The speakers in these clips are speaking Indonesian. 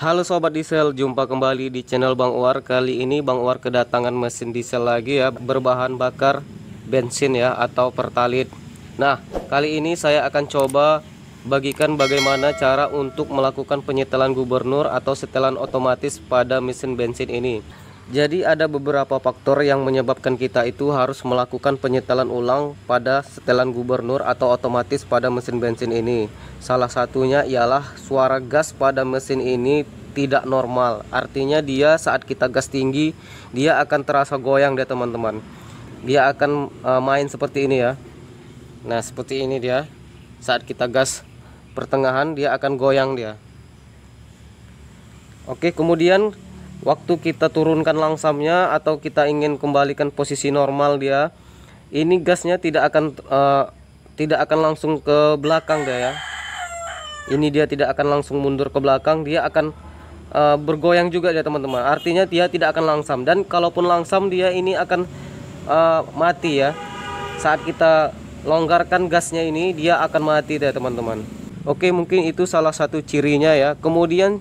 Halo Sobat Diesel, jumpa kembali di channel Bang Uar Kali ini Bang Uar kedatangan mesin diesel lagi ya Berbahan bakar bensin ya atau pertalit. Nah, kali ini saya akan coba bagikan bagaimana cara untuk melakukan penyetelan gubernur atau setelan otomatis pada mesin bensin ini jadi ada beberapa faktor yang menyebabkan kita itu harus melakukan penyetelan ulang pada setelan gubernur atau otomatis pada mesin bensin ini. Salah satunya ialah suara gas pada mesin ini tidak normal. Artinya dia saat kita gas tinggi, dia akan terasa goyang deh teman-teman. Dia akan eh, main seperti ini ya. Nah, seperti ini dia. Saat kita gas pertengahan dia akan goyang dia. Oke, kemudian waktu kita turunkan langsamnya atau kita ingin kembalikan posisi normal dia ini gasnya tidak akan uh, tidak akan langsung ke belakang dia ya ini dia tidak akan langsung mundur ke belakang dia akan uh, bergoyang juga ya teman-teman artinya dia tidak akan langsam dan kalaupun langsam dia ini akan uh, mati ya saat kita longgarkan gasnya ini dia akan mati ya teman-teman oke mungkin itu salah satu cirinya ya kemudian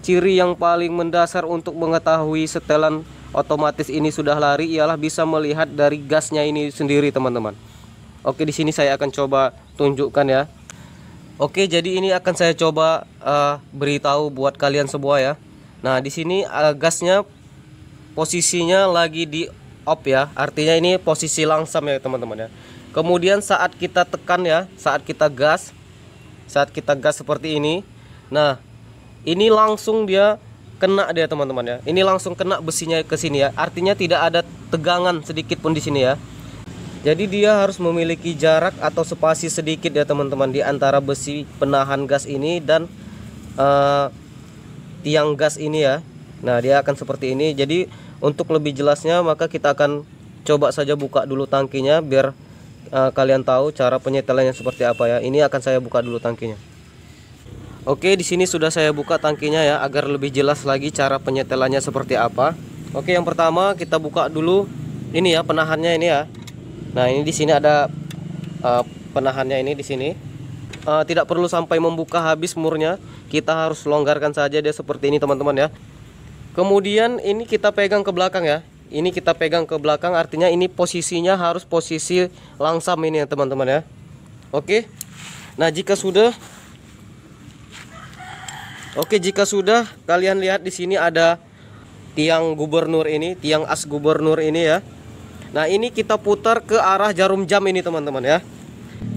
Ciri yang paling mendasar untuk mengetahui setelan otomatis ini sudah lari ialah bisa melihat dari gasnya ini sendiri teman-teman. Oke di sini saya akan coba tunjukkan ya. Oke jadi ini akan saya coba uh, beritahu buat kalian semua ya. Nah di sini uh, gasnya posisinya lagi di off ya. Artinya ini posisi langsam ya teman-teman ya. Kemudian saat kita tekan ya, saat kita gas, saat kita gas seperti ini. Nah ini langsung dia kena dia teman-teman ya ini langsung kena besinya ke sini ya artinya tidak ada tegangan sedikit pun di sini ya jadi dia harus memiliki jarak atau spasi sedikit ya teman-teman di antara besi penahan gas ini dan uh, tiang gas ini ya nah dia akan seperti ini jadi untuk lebih jelasnya maka kita akan coba saja buka dulu tangkinya biar uh, kalian tahu cara penyetelannya seperti apa ya ini akan saya buka dulu tangkinya Oke, di sini sudah saya buka tangkinya ya agar lebih jelas lagi cara penyetelannya seperti apa. Oke, yang pertama kita buka dulu ini ya penahannya ini ya. Nah, ini di sini ada uh, penahannya ini di sini. Uh, tidak perlu sampai membuka habis murnya. Kita harus longgarkan saja dia seperti ini, teman-teman ya. Kemudian ini kita pegang ke belakang ya. Ini kita pegang ke belakang artinya ini posisinya harus posisi langsam ini ya, teman-teman ya. Oke. Nah, jika sudah Oke, jika sudah kalian lihat di sini ada tiang gubernur ini, tiang as gubernur ini ya. Nah, ini kita putar ke arah jarum jam ini, teman-teman ya.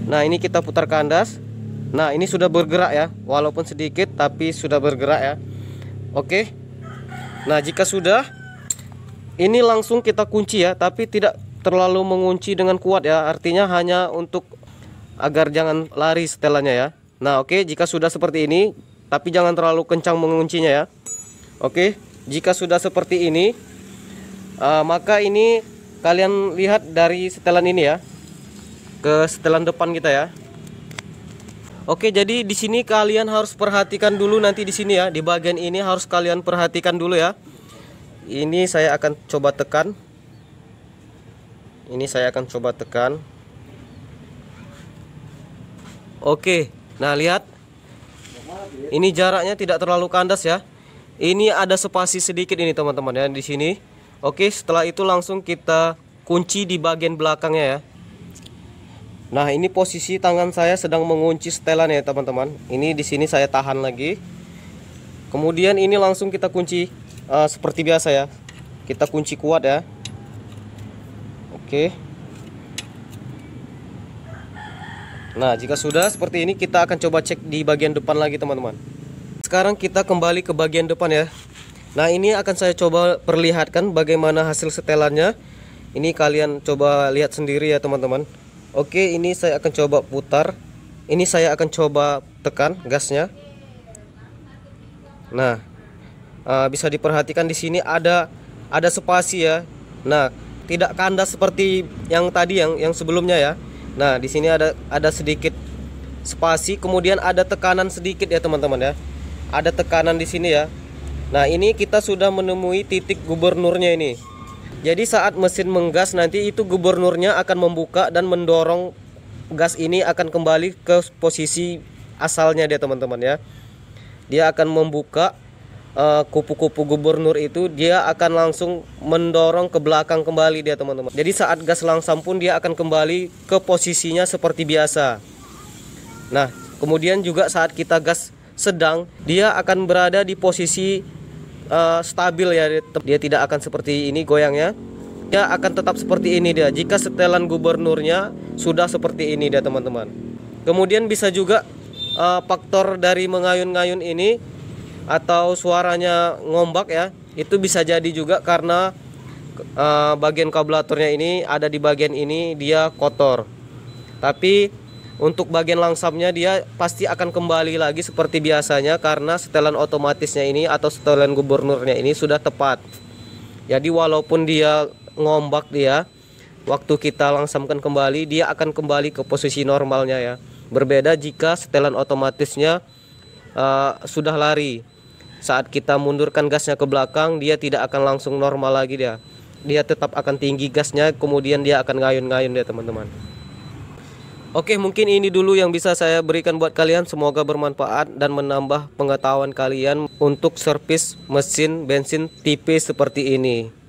Nah, ini kita putar kandas. Nah, ini sudah bergerak ya, walaupun sedikit tapi sudah bergerak ya. Oke. Nah, jika sudah ini langsung kita kunci ya, tapi tidak terlalu mengunci dengan kuat ya. Artinya hanya untuk agar jangan lari setelannya ya. Nah, oke, jika sudah seperti ini, tapi jangan terlalu kencang menguncinya ya oke jika sudah seperti ini uh, maka ini kalian lihat dari setelan ini ya ke setelan depan kita ya Oke, jadi di sini kalian harus perhatikan dulu nanti di sini ya. Di bagian ini harus kalian perhatikan dulu ya. Ini saya akan coba tekan. Ini saya akan coba tekan. Oke. Nah, lihat ini jaraknya tidak terlalu kandas ya. Ini ada spasi sedikit ini teman-teman ya di sini. Oke, setelah itu langsung kita kunci di bagian belakangnya ya. Nah, ini posisi tangan saya sedang mengunci setelan ya, teman-teman. Ini di sini saya tahan lagi. Kemudian ini langsung kita kunci uh, seperti biasa ya. Kita kunci kuat ya. Oke. Okay. Nah jika sudah seperti ini kita akan coba cek di bagian depan lagi teman-teman Sekarang kita kembali ke bagian depan ya Nah ini akan saya coba perlihatkan bagaimana hasil setelannya Ini kalian coba lihat sendiri ya teman-teman Oke ini saya akan coba putar Ini saya akan coba tekan gasnya Nah eh, bisa diperhatikan di sini ada ada spasi ya Nah tidak kandas seperti yang tadi yang yang sebelumnya ya Nah, di sini ada ada sedikit spasi, kemudian ada tekanan sedikit ya teman-teman ya. Ada tekanan di sini ya. Nah, ini kita sudah menemui titik gubernurnya ini. Jadi saat mesin menggas nanti itu gubernurnya akan membuka dan mendorong gas ini akan kembali ke posisi asalnya dia teman-teman ya. Dia akan membuka Eh, kupu-kupu uh, gubernur itu dia akan langsung mendorong ke belakang kembali dia teman-teman. Jadi saat gas langsam pun dia akan kembali ke posisinya seperti biasa. Nah, kemudian juga saat kita gas sedang, dia akan berada di posisi uh, stabil ya. Dia tidak akan seperti ini goyangnya. Dia akan tetap seperti ini dia. Jika setelan gubernurnya sudah seperti ini dia teman-teman. Kemudian bisa juga uh, faktor dari mengayun-ngayun ini atau suaranya ngombak ya itu bisa jadi juga karena uh, bagian kabelatornya ini ada di bagian ini dia kotor tapi untuk bagian langsamnya dia pasti akan kembali lagi seperti biasanya karena setelan otomatisnya ini atau setelan gubernurnya ini sudah tepat jadi walaupun dia ngombak dia waktu kita langsamkan kembali dia akan kembali ke posisi normalnya ya berbeda jika setelan otomatisnya uh, sudah lari saat kita mundurkan gasnya ke belakang dia tidak akan langsung normal lagi dia dia tetap akan tinggi gasnya kemudian dia akan ngayun-ngayun ya teman-teman Oke mungkin ini dulu yang bisa saya berikan buat kalian semoga bermanfaat dan menambah pengetahuan kalian untuk servis mesin bensin tipe seperti ini